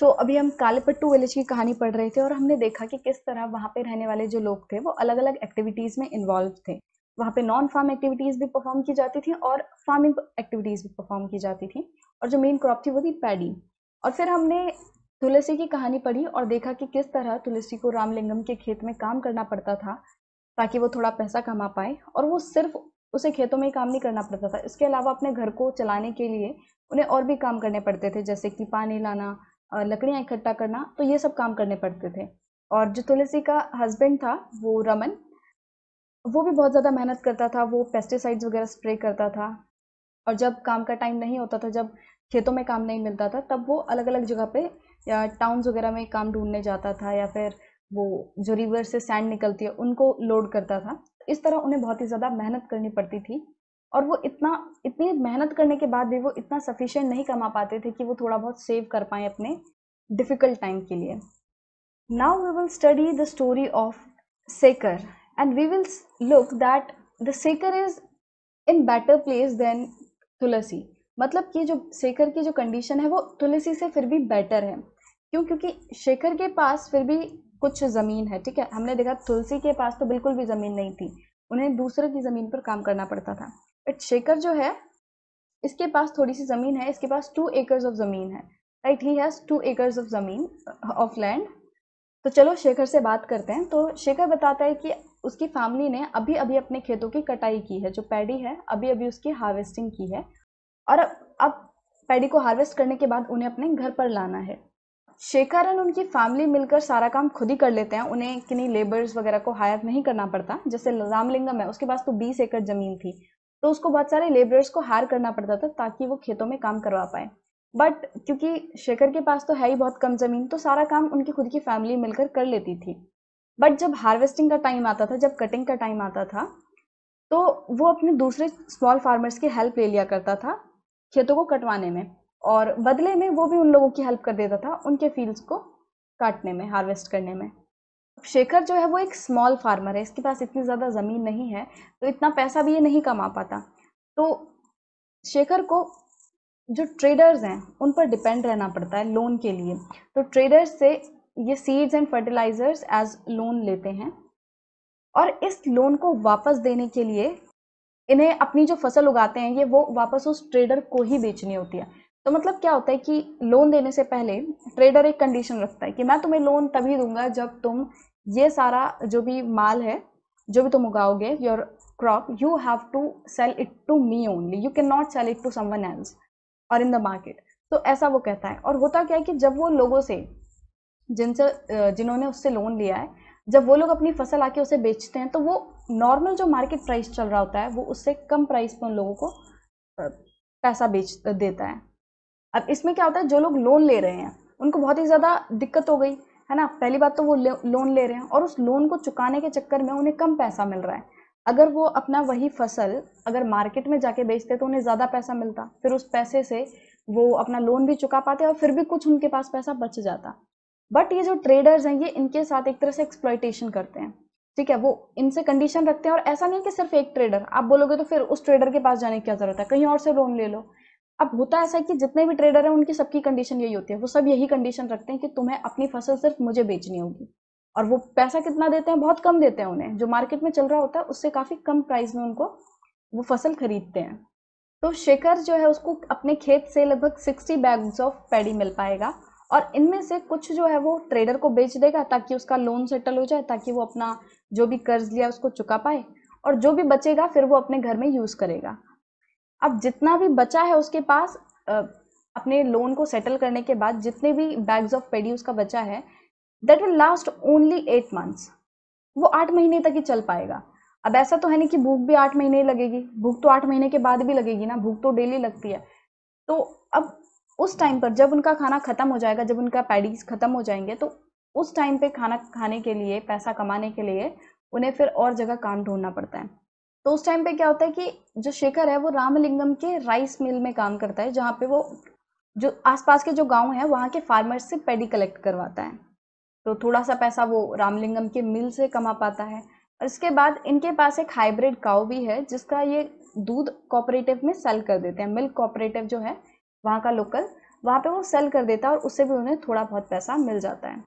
सो so, अभी हम कालेपट्टू village की कहानी पढ़ रहे थे और हमने देखा कि किस तरह वहाँ पे रहने वाले जो लोग थे वो अलग अलग एक्टिविटीज़ में इन्वॉल्व थे वहाँ पे नॉन फार्म एक्टिविटीज़ भी परफॉर्म की जाती थी और फार्मिंग एक्टिविटीज़ भी परफॉर्म की जाती थी और जो मेन क्रॉप थी वो थी पैडी और फिर हमने तुलसी की कहानी पढ़ी और देखा कि किस तरह तुलसी को रामलिंगम के खेत में काम करना पड़ता था ताकि वो थोड़ा पैसा कमा पाए और वो सिर्फ उसे खेतों में ही काम नहीं करना पड़ता था इसके अलावा अपने घर को चलाने के लिए उन्हें और भी काम करने पड़ते थे जैसे कि पानी लाना लकड़ियाँ इकट्ठा करना तो ये सब काम करने पड़ते थे और जो तुलसी का हस्बैंड था वो रमन वो भी बहुत ज़्यादा मेहनत करता था वो पेस्टिसाइड्स वगैरह स्प्रे करता था और जब काम का टाइम नहीं होता था जब खेतों में काम नहीं मिलता था तब वो अलग अलग जगह पे या टाउन्स वगैरह में काम ढूंढने जाता था या फिर वो जो रिवर से सैंड निकलती है उनको लोड करता था इस तरह उन्हें बहुत ही ज़्यादा मेहनत करनी पड़ती थी और वो इतना इतनी मेहनत करने के बाद भी वो इतना सफिशेंट नहीं कमा पाते थे कि वो थोड़ा बहुत सेव कर पाएँ अपने डिफ़िकल्ट टाइम के लिए now we will study the story of Shekhar and we will look that the Shekhar is in better place than Tulsi मतलब कि जो शेखर की जो कंडीशन है वो तुलसी से फिर भी बेटर है क्यों क्योंकि शेखर के पास फिर भी कुछ ज़मीन है ठीक है हमने देखा तुलसी के पास तो बिल्कुल भी ज़मीन नहीं थी उन्हें दूसरे की ज़मीन पर काम करना पड़ता था बट शेखर जो है इसके पास थोड़ी सी ज़मीन है इसके पास टू एकर्स ऑफ ज़मीन है right he has two acres of ज़मीन ऑफ लैंड तो चलो शेखर से बात करते हैं तो शेखर बताता है कि उसकी फैमिली ने अभी अभी अपने खेतों की कटाई की है जो पैडी है अभी अभी उसकी हार्वेस्टिंग की है और अब पैडी को हार्वेस्ट करने के बाद उन्हें अपने घर पर लाना है शेखर एंड उनकी फैमिली मिलकर सारा काम खुद ही कर लेते हैं उन्हें किन्हीं लेबर्स वगैरह को हायर नहीं करना पड़ता जैसे रामलिंगम है उसके पास तो बीस एकड़ ज़मीन थी तो उसको बहुत सारे लेबरर्स को हायर करना पड़ता था ताकि वो खेतों में काम करवा पाए बट क्योंकि शेखर के पास तो है ही बहुत कम ज़मीन तो सारा काम उनकी खुद की फैमिली मिलकर कर लेती थी बट जब हार्वेस्टिंग का टाइम आता था जब कटिंग का टाइम आता था तो वो अपने दूसरे स्मॉल फार्मर्स की हेल्प ले लिया करता था खेतों को कटवाने में और बदले में वो भी उन लोगों की हेल्प कर देता था उनके फील्ड्स को काटने में हार्वेस्ट करने में शेखर जो है वो एक स्मॉल फार्मर है इसके पास इतनी ज़्यादा ज़मीन नहीं है तो इतना पैसा भी ये नहीं कमा पाता तो शेखर को जो ट्रेडर्स हैं उन पर डिपेंड रहना पड़ता है लोन के लिए तो ट्रेडर्स से ये seeds and fertilisers as loan लेते हैं और इस लोन को वापस देने के लिए इन्हें अपनी जो फसल उगाते हैं ये वो वापस उस ट्रेडर को ही बेचनी होती है तो मतलब क्या होता है कि लोन देने से पहले ट्रेडर एक कंडीशन रखता है कि मैं तुम्हें लोन तभी दूंगा जब तुम ये सारा जो भी माल है जो भी तुम उगाओगे your crop you have to sell it to me only you can not sell it to someone else और इन द मार्केट तो ऐसा वो कहता है और होता क्या है कि जब वो लोगों से जिनसे जिन्होंने उससे लोन लिया है जब वो लोग अपनी फसल आके उसे बेचते हैं तो वो नॉर्मल जो मार्केट प्राइस चल रहा होता है वो उससे कम प्राइस पर उन लोगों को पैसा बेच देता है अब इसमें क्या होता है जो लोग लोन ले रहे हैं उनको बहुत ही ज़्यादा दिक्कत हो गई है ना पहली बात तो वो लोन ले रहे हैं और उस लोन को चुकाने के चक्कर में उन्हें कम पैसा मिल रहा है अगर वो अपना वही फसल अगर मार्केट में जाके बेचते तो उन्हें ज़्यादा पैसा मिलता फिर उस पैसे से वो अपना लोन भी चुका पाते और फिर भी कुछ उनके पास पैसा बच जाता बट ये जो ट्रेडर्स हैं ये इनके साथ एक तरह से एक्सप्लॉयटेशन करते हैं ठीक है वो इनसे कंडीशन रखते हैं और ऐसा नहीं कि सिर्फ एक ट्रेडर आप बोलोगे तो फिर उस ट्रेडर के पास जाने की क्या जरूरत है कहीं और से लोन ले लो अब होता ऐसा है कि जितने भी ट्रेडर हैं उनकी सबकी कंडीशन यही होती है वो सब यही कंडीशन रखते हैं कि तुम्हें अपनी फसल सिर्फ मुझे बेचनी होगी और वो पैसा कितना देते हैं बहुत कम देते हैं उन्हें जो मार्केट में चल रहा होता है उससे काफ़ी कम प्राइस में उनको वो फसल खरीदते हैं तो शेखर जो है उसको अपने खेत से लगभग सिक्सटी बैग्स ऑफ पैडी मिल पाएगा और इनमें से कुछ जो है वो ट्रेडर को बेच देगा ताकि उसका लोन सेटल हो जाए ताकि वो अपना जो भी कर्ज लिया उसको चुका पाए और जो भी बचेगा फिर वो अपने घर में यूज़ करेगा अब जितना भी बचा है उसके पास अपने लोन को सेटल करने के बाद जितने भी बैग्स ऑफ पेडी उसका बचा है that will last only eight months वो आठ महीने तक ही चल पाएगा अब ऐसा तो है नहीं कि भूख भी आठ महीने ही लगेगी भूख तो आठ महीने के बाद भी लगेगी ना भूख तो डेली लगती है तो अब उस टाइम पर जब उनका खाना ख़त्म हो जाएगा जब उनका पैडीज ख़त्म हो जाएंगे तो उस टाइम पे खाना खाने के लिए पैसा कमाने के लिए उन्हें फिर और जगह काम ढूंढना पड़ता है तो उस टाइम पे क्या होता है कि जो शेखर है वो रामलिंगम के राइस मिल में काम करता है जहाँ पे वो जो आसपास के जो गांव हैं वहाँ के फार्मर्स से पैडी कलेक्ट करवाता है तो थोड़ा सा पैसा वो रामलिंगम के मिल से कमा पाता है और इसके बाद इनके पास एक हाइब्रिड काउ भी है जिसका ये दूध कोऑपरेटिव में सेल कर देते हैं मिल्क कोऑपरेटिव जो है वहाँ का लोकल वहाँ पे वो सेल कर देता है और उससे भी उन्हें थोड़ा बहुत पैसा मिल जाता है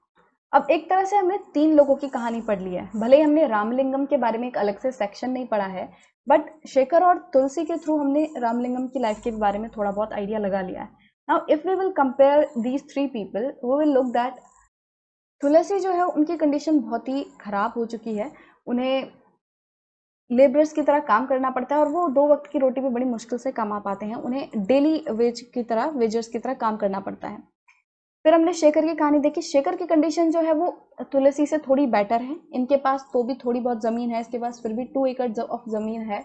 अब एक तरह से हमने तीन लोगों की कहानी पढ़ ली है भले ही हमने रामलिंगम के बारे में एक अलग से सेक्शन नहीं पढ़ा है बट शेखर और तुलसी के थ्रू हमने रामलिंगम की लाइफ के बारे में थोड़ा बहुत आइडिया लगा लिया है now if we will compare these three people we will look that Tulsi जो है उनकी कंडीशन बहुत ही खराब हो चुकी है उन्हें लेबरर्स की तरह काम करना पड़ता है और वो दो वक्त की रोटी भी बड़ी मुश्किल से कमा पाते हैं उन्हें डेली वेज की तरह वेजर्स की तरह काम करना पड़ता है फिर हमने शेखर की कहानी देखी शेखर की कंडीशन जो है वो तुलसी से थोड़ी बेटर है इनके पास तो भी थोड़ी बहुत ज़मीन है इसके पास फिर भी टू एकड़ ऑफ ज़मीन है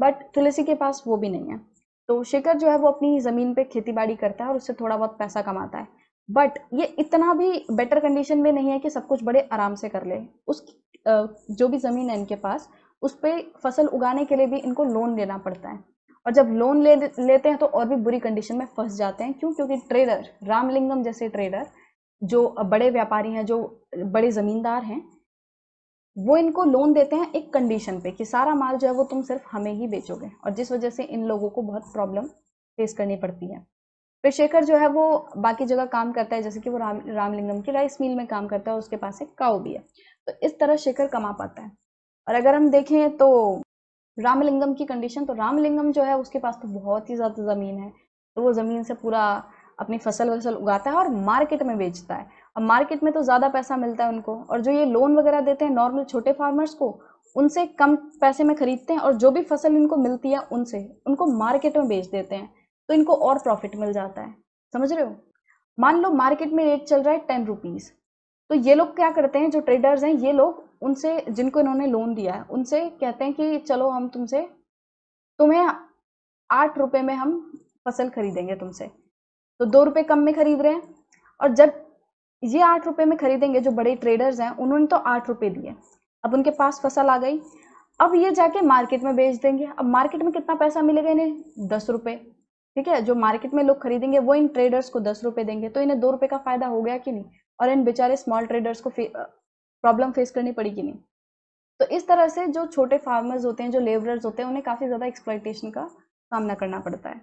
बट तुलसी के पास वो भी नहीं है तो शेखर जो है वो अपनी ज़मीन पर खेती करता है और उससे थोड़ा बहुत पैसा कमाता है बट ये इतना भी बेटर कंडीशन में नहीं है कि सब कुछ बड़े आराम से कर ले उस जो भी ज़मीन है इनके पास उस पर फसल उगाने के लिए भी इनको लोन लेना पड़ता है और जब लोन ले लेते हैं तो और भी बुरी कंडीशन में फंस जाते हैं क्यों क्योंकि ट्रेडर रामलिंगम जैसे ट्रेडर जो बड़े व्यापारी हैं जो बड़े ज़मींदार हैं वो इनको लोन देते हैं एक कंडीशन पे कि सारा माल जो है वो तुम सिर्फ हमें ही बेचोगे और जिस वजह से इन लोगों को बहुत प्रॉब्लम फेस करनी पड़ती है फिर शेखर जो है वो बाकी जगह काम करता है जैसे कि वो राम रामलिंगम की राइस मिल में काम करता है और उसके पास एक काऊ भी है तो इस तरह शेखर कमा पाता है और अगर हम देखें तो रामलिंगम की कंडीशन तो रामलिंगम जो है उसके पास तो बहुत ही ज़्यादा ज़मीन है तो वो ज़मीन से पूरा अपनी फसल वसल उगाता है और मार्केट में बेचता है और मार्केट में तो ज़्यादा पैसा मिलता है उनको और जो ये लोन वगैरह देते हैं नॉर्मल छोटे फार्मर्स को उनसे कम पैसे में खरीदते हैं और जो भी फसल इनको मिलती है उनसे उनको मार्केट में बेच देते हैं तो इनको और प्रॉफिट मिल जाता है समझ रहे हो मान लो मार्केट में रेट चल रहा है टेन रुपीज़ तो ये लोग क्या करते हैं जो ट्रेडर्स हैं ये लोग उनसे जिनको इन्होंने लोन दिया है उनसे कहते हैं कि चलो हम तुमसे तुम्हें आठ रुपये में हम फसल खरीदेंगे तुमसे तो दो रुपये कम में खरीद रहे हैं और जब ये आठ रुपये में खरीदेंगे जो बड़े ट्रेडर्स हैं उन्होंने तो आठ रुपये दिए अब उनके पास फसल आ गई अब ये जाके मार्केट में बेच देंगे अब मार्केट में कितना पैसा मिलेगा इन्हें दस रुपये ठीक है जो मार्केट में लोग खरीदेंगे वो इन ट्रेडर्स को दस रुपये देंगे तो इन्हें दो रुपये का फायदा हो गया कि नहीं और इन बेचारे स्मॉल ट्रेडर्स को प्रॉब्लम फेस करनी पड़ी कि नहीं तो इस तरह से जो छोटे फार्मर्स होते हैं जो लेबरर्स होते हैं उन्हें काफ़ी ज़्यादा एक्सप्लाइटेशन का सामना करना पड़ता है